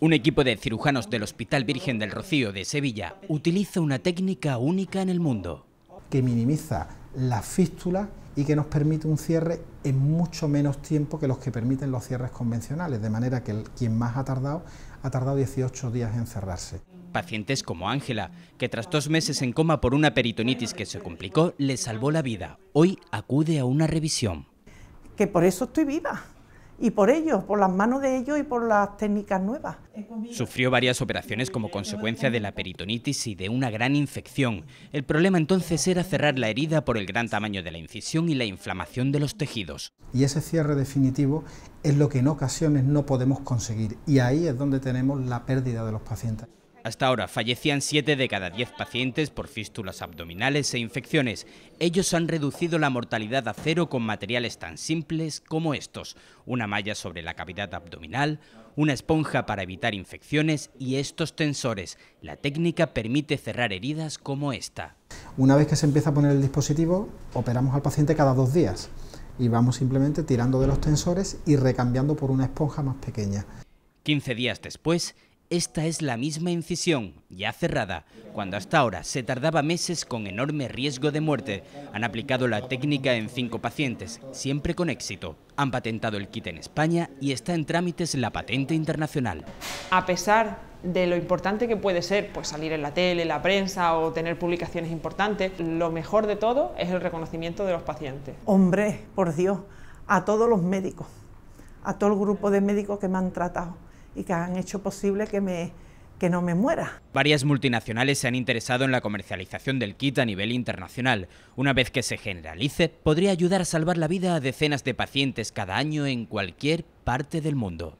Un equipo de cirujanos del Hospital Virgen del Rocío de Sevilla utiliza una técnica única en el mundo. Que minimiza las fístulas y que nos permite un cierre en mucho menos tiempo que los que permiten los cierres convencionales, de manera que el, quien más ha tardado ha tardado 18 días en cerrarse. Pacientes como Ángela, que tras dos meses en coma por una peritonitis que se complicó, le salvó la vida. Hoy acude a una revisión. Que por eso estoy viva, y por ellos, por las manos de ellos y por las técnicas nuevas. Sufrió varias operaciones como consecuencia de la peritonitis y de una gran infección. El problema entonces era cerrar la herida por el gran tamaño de la incisión y la inflamación de los tejidos. Y ese cierre definitivo es lo que en ocasiones no podemos conseguir y ahí es donde tenemos la pérdida de los pacientes. Hasta ahora fallecían 7 de cada 10 pacientes por fístulas abdominales e infecciones. Ellos han reducido la mortalidad a cero con materiales tan simples como estos. Una malla sobre la cavidad abdominal, una esponja para evitar infecciones y estos tensores. La técnica permite cerrar heridas como esta. Una vez que se empieza a poner el dispositivo, operamos al paciente cada dos días y vamos simplemente tirando de los tensores y recambiando por una esponja más pequeña. 15 días después, esta es la misma incisión, ya cerrada, cuando hasta ahora se tardaba meses con enorme riesgo de muerte. Han aplicado la técnica en cinco pacientes, siempre con éxito. Han patentado el kit en España y está en trámites la patente internacional. A pesar de lo importante que puede ser pues salir en la tele, en la prensa o tener publicaciones importantes, lo mejor de todo es el reconocimiento de los pacientes. Hombre, por Dios, a todos los médicos, a todo el grupo de médicos que me han tratado y que han hecho posible que me que no me muera. Varias multinacionales se han interesado en la comercialización del kit a nivel internacional. Una vez que se generalice, podría ayudar a salvar la vida a decenas de pacientes cada año en cualquier parte del mundo.